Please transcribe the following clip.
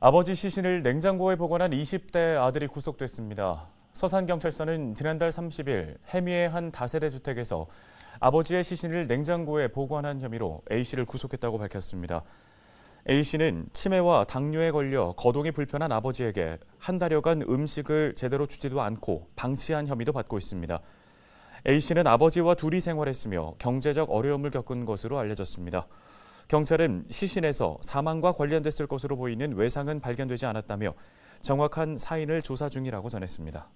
아버지 시신을 냉장고에 보관한 20대 아들이 구속됐습니다. 서산경찰서는 지난달 30일 해미의 한 다세대 주택에서 아버지의 시신을 냉장고에 보관한 혐의로 A씨를 구속했다고 밝혔습니다. A씨는 치매와 당뇨에 걸려 거동이 불편한 아버지에게 한 달여간 음식을 제대로 주지도 않고 방치한 혐의도 받고 있습니다. A씨는 아버지와 둘이 생활했으며 경제적 어려움을 겪은 것으로 알려졌습니다. 경찰은 시신에서 사망과 관련됐을 것으로 보이는 외상은 발견되지 않았다며 정확한 사인을 조사 중이라고 전했습니다.